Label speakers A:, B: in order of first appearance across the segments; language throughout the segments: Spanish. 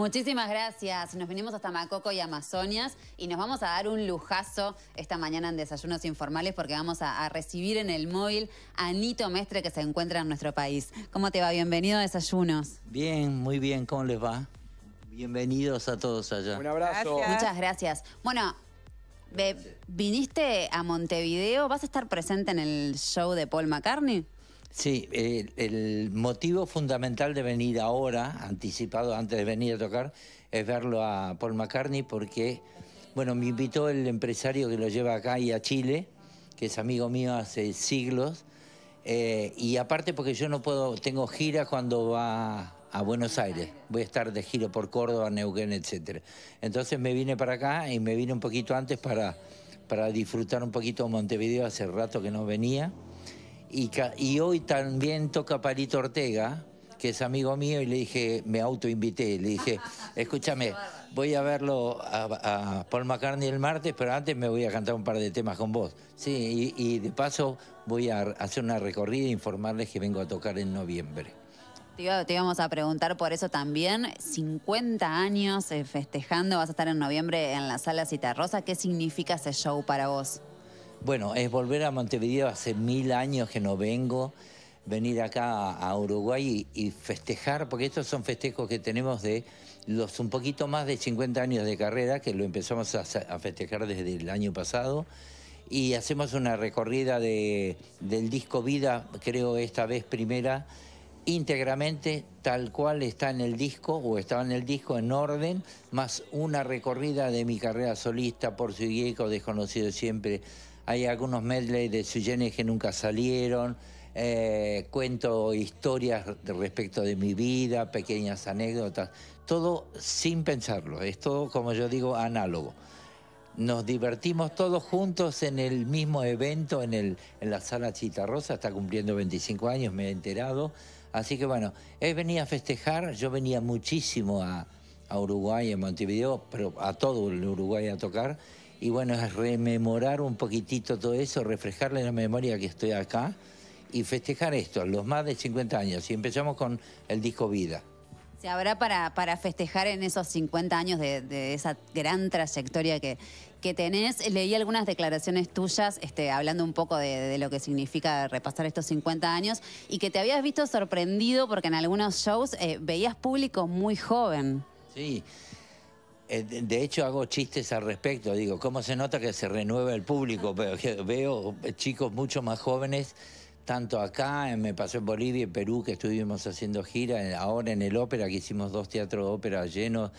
A: Muchísimas gracias. Nos venimos hasta Macoco y Amazonias y nos vamos a dar un lujazo esta mañana en Desayunos Informales porque vamos a, recibir en el móvil a Nito Mestre que se encuentra en nuestro país. ¿Cómo te va? Bienvenido a Desayunos.
B: Bien, muy bien. ¿Cómo les va? Bienvenidos a todos allá. Un abrazo. Muchas
A: gracias. Bueno, viniste a Montevideo. ¿Vas a estar presente en el show de Paul McCartney?
B: Sí, el motivo fundamental de venir ahora, anticipado antes de venir a tocar, es verlo a Paul McCartney porque, bueno, me invitó el empresario que lo lleva acá y a Chile, que es amigo mío hace siglos, eh, y aparte porque yo no puedo, tengo gira cuando va a Buenos Aires, voy a estar de giro por Córdoba, Neuquén, etc. Entonces me vine para acá y me vine un poquito antes para, para disfrutar un poquito Montevideo, hace rato que no venía y, hoy también toca Palito Ortega, que es amigo mío, y le dije, me autoinvité, le dije, escúchame, voy a verlo a, Paul McCartney el martes, pero antes me voy a cantar un par de temas con vos. Sí, y, y de paso voy a hacer una recorrida e informarles que vengo a tocar en noviembre.
A: Te íbamos a preguntar por eso también. 50 años eh, festejando, vas a estar en noviembre en la sala Citarrosa. ¿Qué significa ese show para vos?
B: Bueno, es volver a Montevideo, hace mil años que no vengo, venir acá a Uruguay y, festejar, porque estos son festejos que tenemos de los un poquito más de 50 años de carrera, que lo empezamos a, festejar desde el año pasado, y hacemos una recorrida del disco Vida, creo esta vez primera, íntegramente tal cual está en el disco o estaba en el disco en orden, más una recorrida de mi carrera solista por su viejo, desconocido siempre, hay algunos medley de Suyenes que nunca salieron, eh, cuento historias respecto de mi vida, pequeñas anécdotas, todo sin pensarlo, es todo, como yo digo, análogo. Nos divertimos todos juntos en el mismo evento, en, el, en la sala Chitarrosa, está cumpliendo 25 años, me he enterado. Así que bueno, él venía a festejar, yo venía muchísimo a, a Uruguay, en Montevideo, pero a todo el Uruguay a tocar y bueno, es rememorar un poquitito todo eso, refrescarle la memoria que estoy acá y festejar esto, los más de 50 años. Y empezamos con el disco Vida.
A: Se habrá para, para festejar en esos 50 años de, esa gran trayectoria que, que, tenés. Leí algunas declaraciones tuyas este, hablando un poco de, lo que significa repasar estos 50 años y que te habías visto sorprendido porque en algunos shows eh, veías público muy
B: joven. Sí, eh, de hecho, hago chistes al respecto. Digo, ¿cómo se nota que se renueva el público? Pero veo chicos mucho más jóvenes, tanto acá, me pasó en Bolivia y Perú, que estuvimos haciendo gira, ahora en el ópera, que hicimos dos teatros de ópera llenos,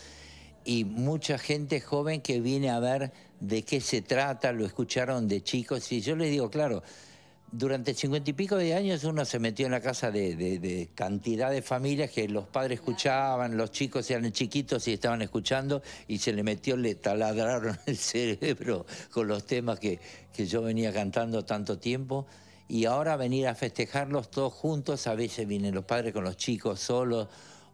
B: y mucha gente joven que viene a ver de qué se trata, lo escucharon de chicos. Y yo les digo, claro, durante cincuenta y pico de años uno se metió en la casa de, cantidad de familias que los padres escuchaban, los chicos eran chiquitos y estaban escuchando y se le metió, le taladraron el cerebro con los temas que, yo venía cantando tanto tiempo. Y ahora venir a festejarlos todos juntos, a veces vienen los padres con los chicos solos,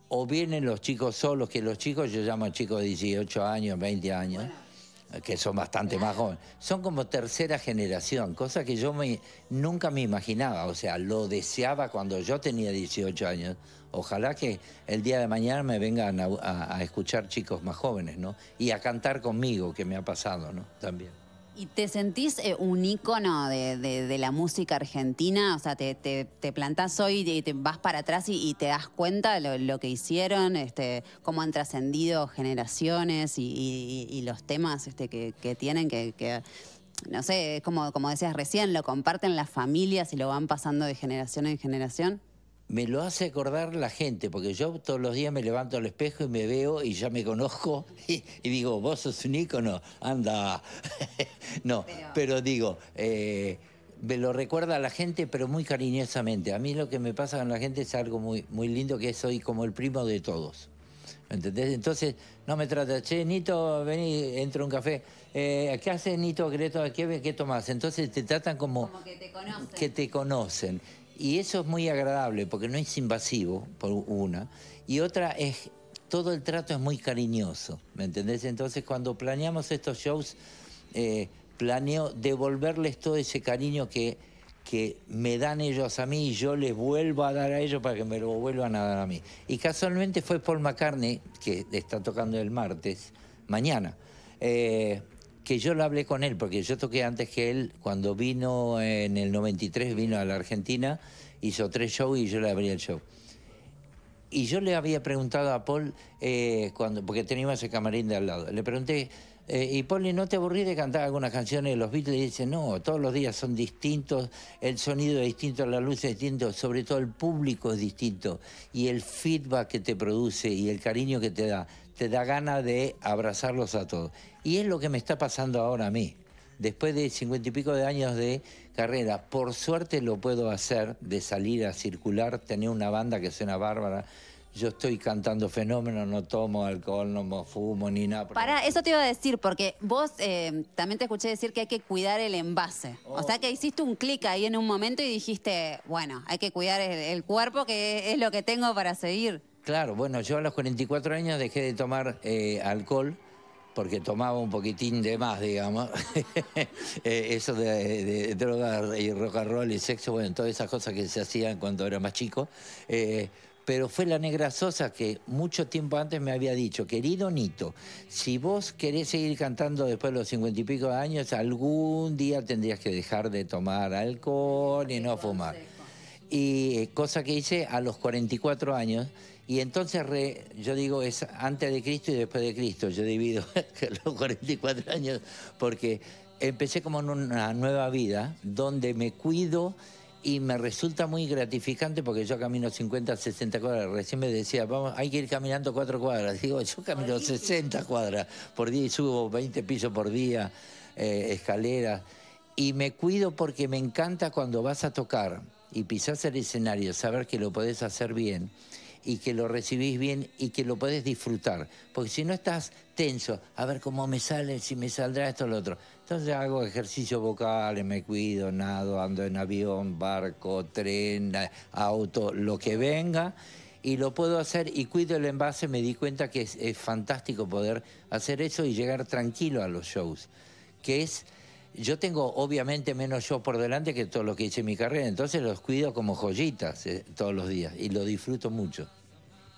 B: o vienen los chicos solos, que los chicos yo llamo chicos de 18 años, 20 años que son bastante más jóvenes, son como tercera generación, cosa que yo me, nunca me imaginaba, o sea, lo deseaba cuando yo tenía 18 años. Ojalá que el día de mañana me vengan a escuchar chicos más jóvenes, ¿no? Y a cantar conmigo, que me ha pasado, ¿no? También.
A: ¿Y te sentís eh, un ícono de, la música argentina? O sea, te, plantás hoy y te vas para atrás y, te das cuenta de lo, que hicieron, este, cómo han trascendido generaciones y, los temas este, que, tienen, que, no sé, es como, como decías recién, lo comparten las familias y lo van pasando de
B: generación en generación me lo hace acordar la gente, porque yo todos los días me levanto al espejo y me veo y ya me conozco y, digo, vos sos un ícono, anda. no, pero, digo, eh, me lo recuerda la gente, pero muy cariñosamente. A mí lo que me pasa con la gente es algo muy, muy lindo, que soy como el primo de todos. ¿me ¿Entendés? Entonces, no me trata, che, Nito, vení, entro a un café. Eh, ¿Qué haces, Nito? ¿Qué, ¿Qué, tomás? Entonces te tratan como, que, que te conocen. Y eso es muy agradable porque no es invasivo, por una. Y otra es, todo el trato es muy cariñoso, ¿me entendés? Entonces cuando planeamos estos shows, eh, planeo devolverles todo ese cariño que, que me dan ellos a mí y yo les vuelvo a dar a ellos para que me lo vuelvan a dar a mí. Y casualmente fue Paul McCartney, que está tocando el martes, mañana. Eh, que yo lo hablé con él, porque yo toqué antes que él, cuando vino en el 93, vino a la Argentina, hizo tres shows y yo le abrí el show. Y yo le había preguntado a Paul, eh, cuando, porque teníamos el camarín de al lado, le pregunté, eh, y Paul, ¿no te aburrís de cantar algunas canciones de los Beatles? Y dice, no, todos los días son distintos, el sonido es distinto, la luz es distinto, sobre todo el público es distinto, y el feedback que te produce y el cariño que te da te da ganas de abrazarlos a todos. Y es lo que me está pasando ahora a mí. Después de cincuenta y pico de años de carrera, por suerte lo puedo hacer, de salir a circular, tener una banda que suena bárbara. Yo estoy cantando fenómenos, no tomo alcohol, no fumo ni nada. Para, eso
A: te iba a decir, porque vos eh, también te escuché decir que hay que cuidar el envase. O sea oh. que hiciste un clic ahí en un momento y dijiste, bueno, hay que cuidar el cuerpo, que es lo que tengo para seguir.
B: Claro, bueno, yo a los 44 años dejé de tomar eh, alcohol porque tomaba un poquitín de más, digamos. Eh, eso de, drogas droga y rock and roll y sexo, bueno, todas esas cosas que se hacían cuando era más chico. Eh, pero fue la negra Sosa que mucho tiempo antes me había dicho, querido Nito, si vos querés seguir cantando después de los cincuenta y pico años, algún día tendrías que dejar de tomar alcohol y no fumar y eh, cosa que hice a los 44 años. Y entonces yo digo es antes de Cristo y después de Cristo. Yo divido los 44 años porque empecé como en una nueva vida donde me cuido y me resulta muy gratificante porque yo camino 50, 60 cuadras. Recién me decía, vamos, hay que ir caminando cuatro cuadras. Digo, yo camino 60 cuadras por día y subo 20 pisos por día, eh, escaleras. Y me cuido porque me encanta cuando vas a tocar y pisás el escenario, saber que lo podés hacer bien y que lo recibís bien y que lo podés disfrutar. Porque si no estás tenso, a ver cómo me sale, si me saldrá esto o lo otro. Entonces hago ejercicio vocal, me cuido, nado, ando en avión, barco, tren, auto, lo que venga. Y lo puedo hacer y cuido el envase, me di cuenta que es, es fantástico poder hacer eso y llegar tranquilo a los shows, que es yo tengo obviamente menos yo por delante que todo lo que hice en mi carrera, entonces los cuido como joyitas eh, todos los días y lo disfruto mucho.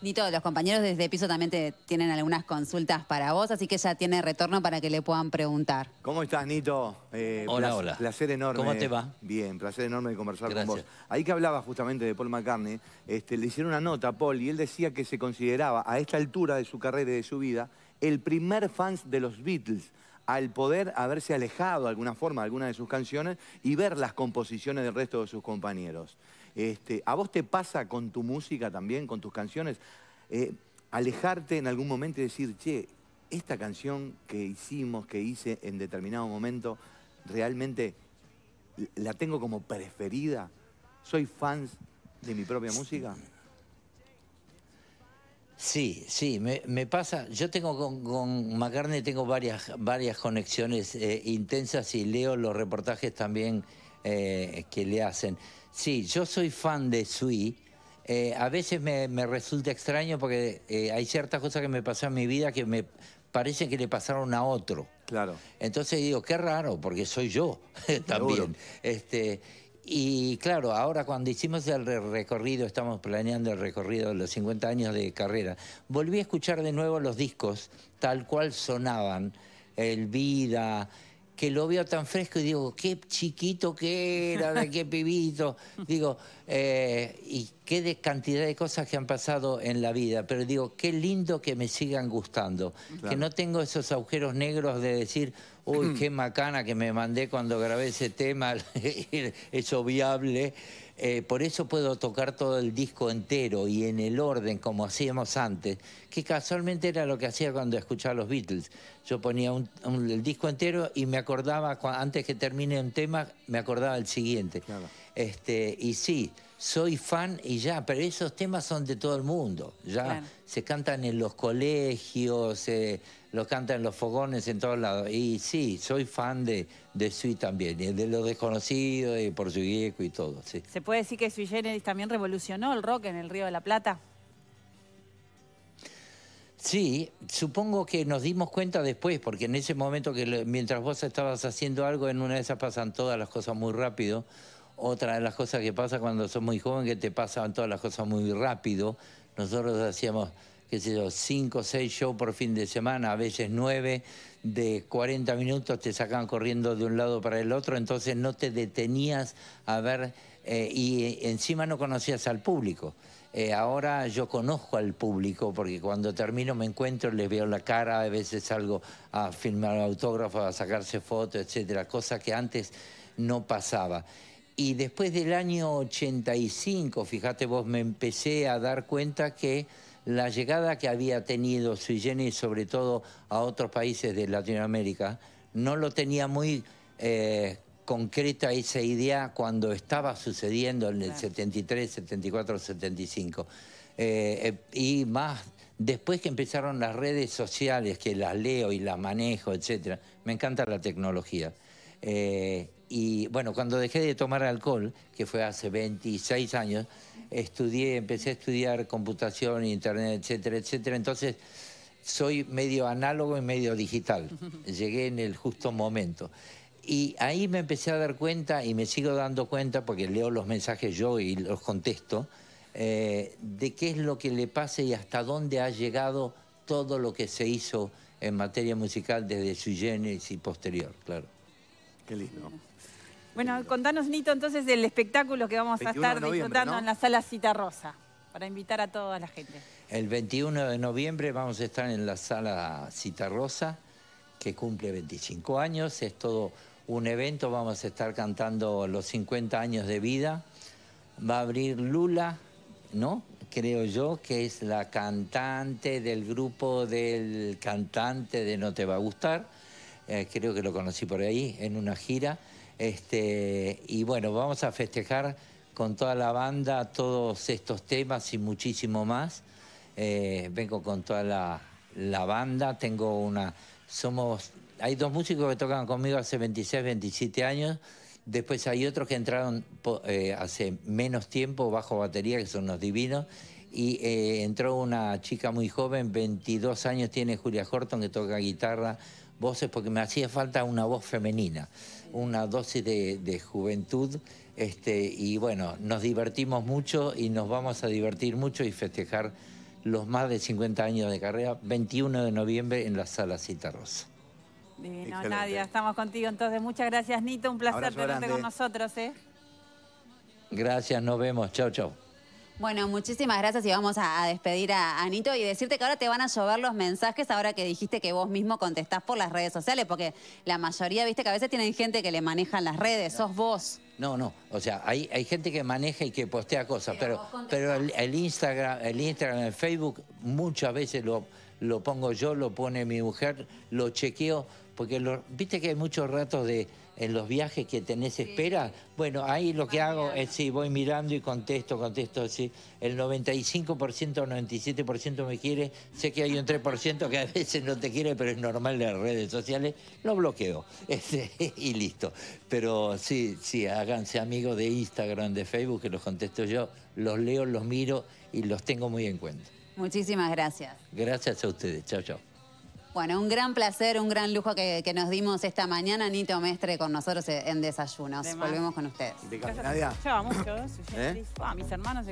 A: Nito, los compañeros desde Piso también tienen algunas consultas para vos, así que ya tiene retorno para que le puedan preguntar.
B: ¿Cómo estás, Nito? Eh, hola, hola. Placer enorme. ¿Cómo te va? Bien, placer enorme de conversar con vos. Ahí que hablaba justamente de Paul McCartney, este, le hicieron una nota a Paul y él decía que se consideraba a esta altura de su carrera y de su vida el primer fan de los Beatles al poder haberse alejado de alguna forma de alguna de sus canciones y ver las composiciones del resto de sus compañeros. Este, ¿A vos te pasa con tu música también, con tus canciones, eh, alejarte en algún momento y decir, che, esta canción que hicimos, que hice en determinado momento, realmente la tengo como preferida? ¿Soy fan de mi propia música? Sí, sí, me, pasa, yo tengo con, con tengo varias, varias conexiones eh, intensas y leo los reportajes también eh, que le hacen. Sí, yo soy fan de Sui. Eh, a veces me, resulta extraño porque hay ciertas cosas que me pasan en mi vida que me parece que le pasaron a otro. Claro. Entonces digo, qué raro, porque soy yo también. Este, y claro, ahora cuando hicimos el recorrido, estamos planeando el recorrido de los 50 años de carrera, volví a escuchar de nuevo los discos tal cual sonaban, El Vida, que lo veo tan fresco y digo, qué chiquito que era, de qué pibito. Digo, eh, y qué cantidad de cosas que han pasado en la vida, pero digo, qué lindo que me sigan gustando, que no tengo esos agujeros negros de decir, uy, qué macana que me mandé cuando grabé ese tema, eso viable. Eh, por eso puedo tocar todo el disco entero y en el orden como hacíamos antes, que casualmente era lo que hacía cuando escuchaba los Beatles. Yo ponía un, el disco entero y me acordaba, antes que termine un tema, me acordaba el siguiente. Este, y sí, soy fan y ya, pero esos temas son de todo el mundo. Ya se cantan en los colegios, eh, los cantan en los fogones, en todos lados. Y sí, soy fan de, de Sui también, de lo desconocido, de por su y todo. ¿Se
A: puede decir que Sui Generis también revolucionó el rock en el Río de la Plata?
B: Sí, supongo que nos dimos cuenta después, porque en ese momento que mientras vos estabas haciendo algo, en una de esas pasan todas las cosas muy rápido. Otra de las cosas que pasa cuando sos muy joven, que te pasan todas las cosas muy rápido. Nosotros hacíamos, qué sé yo, cinco o seis shows por fin de semana, a veces nueve, de 40 minutos te sacan corriendo de un lado para el otro, entonces no te detenías a ver eh, y encima no conocías al público. Eh, ahora yo conozco al público porque cuando termino me encuentro, les veo la cara, a veces salgo a filmar autógrafos, a sacarse fotos, etcétera, cosa que antes no pasaba. Y después del año 85, fíjate vos, me empecé a dar cuenta que la llegada que había tenido Sui y sobre todo a otros países de Latinoamérica, no lo tenía muy eh, concreta esa idea cuando estaba sucediendo en el 73, 74, 75. y más después que empezaron las redes sociales, que las leo y las manejo, etc. Me encanta la tecnología. Eh, y bueno, cuando dejé de tomar alcohol, que fue hace 26 años, estudié, empecé a estudiar computación, internet, etcétera, etcétera. Entonces, soy medio análogo y medio digital. Llegué en el justo momento. Y ahí me empecé a dar cuenta, y me sigo dando cuenta, porque leo los mensajes yo y los contesto, eh, de qué es lo que le pasa y hasta dónde ha llegado todo lo que se hizo en materia musical desde su génesis posterior, claro. Qué lindo.
A: Bueno, contanos, Nito, entonces del espectáculo que vamos a estar disfrutando en la sala Cita Rosa, para invitar a toda la gente.
B: El 21 de noviembre vamos a estar en la sala Cita Rosa, que cumple 25 años. Es todo un evento, vamos a estar cantando los 50 años de vida. Va a abrir Lula, ¿no? Creo yo que es la cantante del grupo del cantante de No Te Va a Gustar. Eh, creo que lo conocí por ahí en una gira. Este, y bueno, vamos a festejar con toda la banda todos estos temas y muchísimo más. Eh, vengo con toda la, banda, tengo una... Somos... Hay dos músicos que tocan conmigo hace 26, 27 años. Después hay otros que entraron eh, hace menos tiempo bajo batería, que son los divinos. Y eh, entró una chica muy joven, 22 años tiene Julia Horton, que toca guitarra, voces, porque me hacía falta una voz femenina una dosis de, juventud este, y bueno, nos divertimos mucho y nos vamos a divertir mucho y festejar los más de 50 años de carrera, 21 de noviembre en la sala Cita Rosa.
A: Divino, Nadia, estamos contigo entonces. Muchas gracias, Nito. Un placer tenerte con nosotros. ¿eh?
B: Gracias, nos vemos. Chau, chau.
A: Bueno, muchísimas gracias y vamos a, despedir a Anito y decirte que ahora te van a llover los mensajes ahora que dijiste que vos mismo contestás por las redes sociales, porque la mayoría, viste que a veces tienen gente que le manejan las redes, sos vos.
B: No, no, o sea, hay, hay gente que maneja y que postea cosas, pero, pero, el, Instagram, el Instagram, el Facebook, muchas veces lo, lo pongo yo, lo pone mi mujer, lo chequeo, porque lo, viste que hay muchos ratos de en los viajes que tenés espera, bueno, ahí lo que hago es, sí, voy mirando y contesto, contesto, sí, el 95%, o 97% me quiere, sé que hay un 3% que a veces no te quiere, pero es normal en las redes sociales, lo bloqueo este, y listo. Pero sí, sí, háganse amigos de Instagram, de Facebook, que los contesto yo, los leo, los miro y los tengo muy en cuenta.
A: Muchísimas gracias.
B: Gracias a ustedes, chao, chao.
A: Bueno, un gran placer, un gran lujo que, nos dimos esta mañana, Nito Mestre, con nosotros en Desayunos. Volvemos con ustedes. De mucho, ¿Eh? A ah, mis hermanos